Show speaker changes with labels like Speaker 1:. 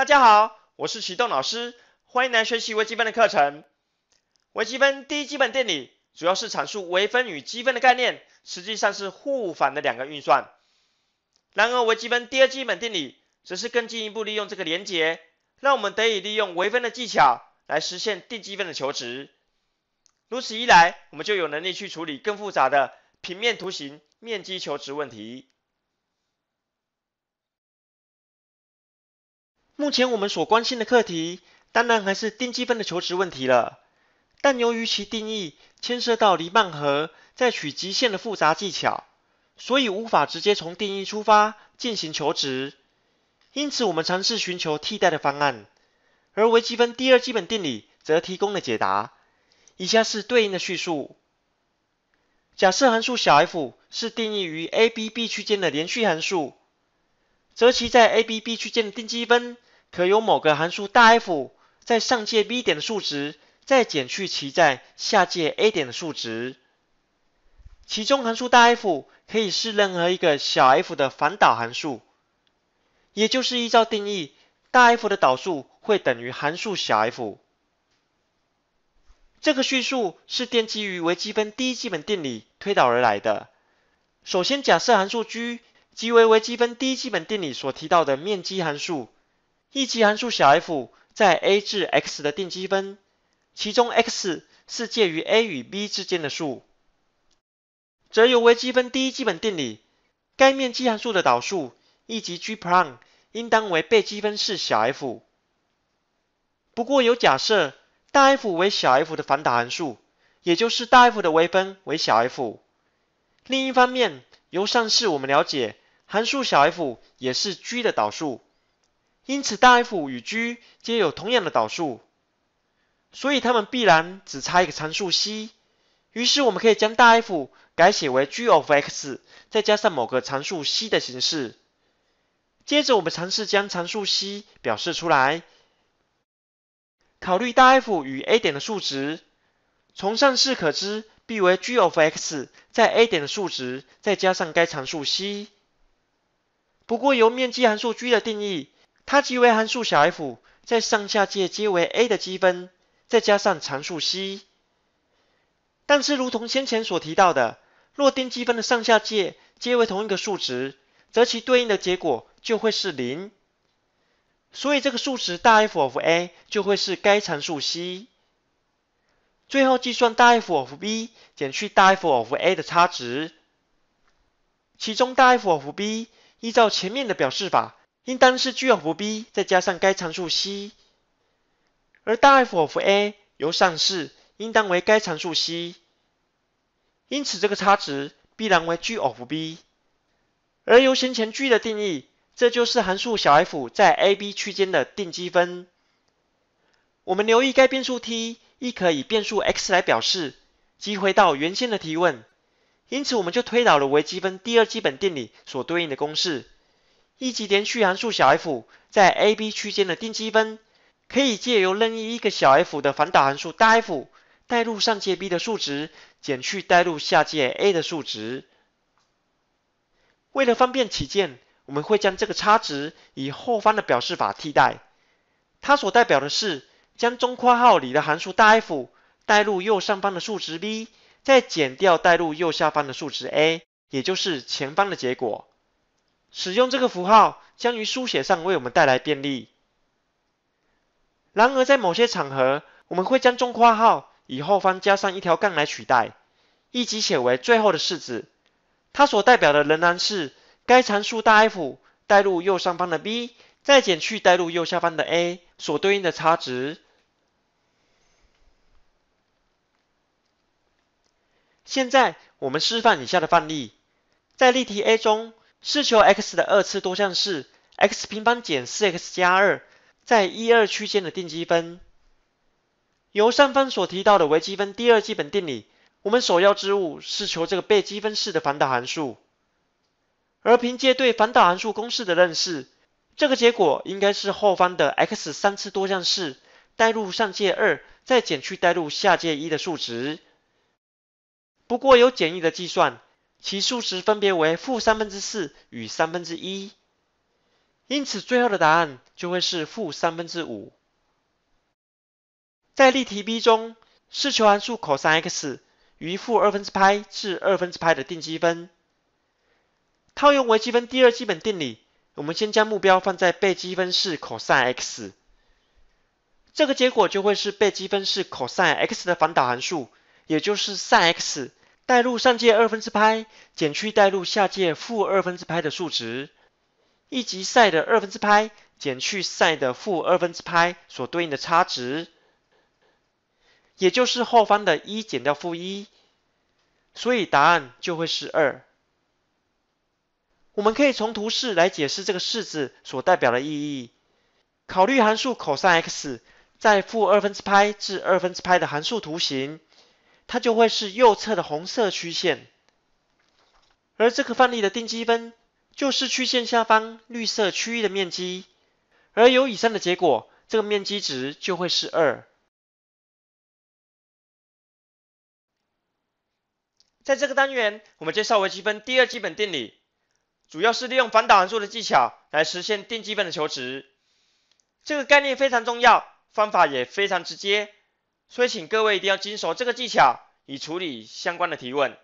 Speaker 1: 大家好，我是启东老师，欢迎来学习微积分的课程。微积分第一基本定理主要是阐述微分与积分的概念，实际上是互反的两个运算。然而，微积分第二基本定理则是更进一步利用这个连结，让我们得以利用微分的技巧来实现定积分的求值。如此一来，我们就有能力去处理更复杂的平面图形面积求值问题。目前我们所关心的课题，当然还是定积分的求值问题了。但由于其定义牵涉到黎曼和、再取极限的复杂技巧，所以无法直接从定义出发进行求值。因此，我们尝试寻求替代的方案，而微积分第二基本定理则提供了解答。以下是对应的叙述：假设函数小 f 是定义于 a、b、b 区间的连续函数，则其在 a、b、b 区间的定积分。可由某个函数大 F 在上界 b 点的数值，再减去其在下界 a 点的数值。其中函数大 F 可以是任何一个小 f 的反导函数，也就是依照定义，大 F 的导数会等于函数小 f。这个叙述是奠基于微积分第一基本定理推导而来的。首先假设函数 G 即为微积分第一基本定理所提到的面积函数。一级函数小 f 在 a 至 x 的定积分，其中 x 是介于 a 与 b 之间的数，则由微积分第一基本定理，该面积函数的导数，级 g prime，应当为被积分式小 f。不过有假设，大 F 为小 f 的反导函数，也就是大 F 的微分为小 f。另一方面，由上次我们了解，函数小 f 也是 g 的导数。因此，大 F 与 G 皆有同样的导数，所以它们必然只差一个常数 c。于是，我们可以将大 F 改写为 G of x 再加上某个常数 c 的形式。接着，我们尝试将常数 c 表示出来。考虑大 F 与 a 点的数值，从上式可知，b 为 G of x 在 a 点的数值再加上该常数 c。不过，由面积函数 G 的定义，它即为函数小 f 在上下界皆为 a 的积分，再加上常数 c。但是，如同先前所提到的，若定积分的上下界皆为同一个数值，则其对应的结果就会是零。所以，这个数值大 F of a 就会是该常数 c。最后计算大 F of b 减去大 F of a 的差值，其中大 F of b 依照前面的表示法。应当是 g of b 再加上该常数 c，而大 F of a 由上式应当为该常数 c，因此这个差值必然为 g of b，而由先前 g 的定义，这就是函数小 f 在 a b 区间的定积分。我们留意该变数 t 亦可以变数 x 来表示，即回到原先的提问，因此我们就推导了微积分第二基本定理所对应的公式。一级连续函数小 f 在 a b 区间的定积分，可以借由任意一个小 f 的反导函数大 F 代入上界 b 的数值，减去代入下界 a 的数值。为了方便起见，我们会将这个差值以后方的表示法替代，它所代表的是将中括号里的函数大 F 代入右上方的数值 b，再减掉代入右下方的数值 a，也就是前方的结果。使用这个符号，将于书写上为我们带来便利。然而，在某些场合，我们会将中括号以后方加上一条杠来取代，一即写为最后的式子。它所代表的仍然是该常数大 F 代入右上方的 b，再减去代入右下方的 a 所对应的差值。现在，我们示范以下的范例。在例题 A 中，是求 x 的二次多项式 x 平方减 4x 加2在一二区间的定积分。由上方所提到的微积分第二基本定理，我们首要之务是求这个被积分式的反导函数。而凭借对反导函数公式的认识，这个结果应该是后方的 x 三次多项式代入上界2再减去代入下界1的数值。不过有简易的计算。其数值分别为负三分之四与三分之一，因此最后的答案就会是负三分之五。在例题 B 中，是求函数 cosx 于负二分之派至二分之派的定积分。套用微积分第二基本定理，我们先将目标放在被积分式 cosx，这个结果就会是被积分式 cosx 的反导函数，也就是 sinx。代入上界二分之派，减去代入下界负二分之派的数值，一级 s 的二分之派减去 s 的负二分之派所对应的差值，也就是后方的一减掉负一，所以答案就会是二。我们可以从图示来解释这个式子所代表的意义，考虑函数 cosx 在负二分之派至二分之派的函数图形。它就会是右侧的红色曲线，而这个范例的定积分就是曲线下方绿色区域的面积，而有以上的结果，这个面积值就会是二。在这个单元，我们介绍微积分第二基本定理，主要是利用反导函数的技巧来实现定积分的求值，这个概念非常重要，方法也非常直接。所以，请各位一定要经手这个技巧，以处理相关的提问。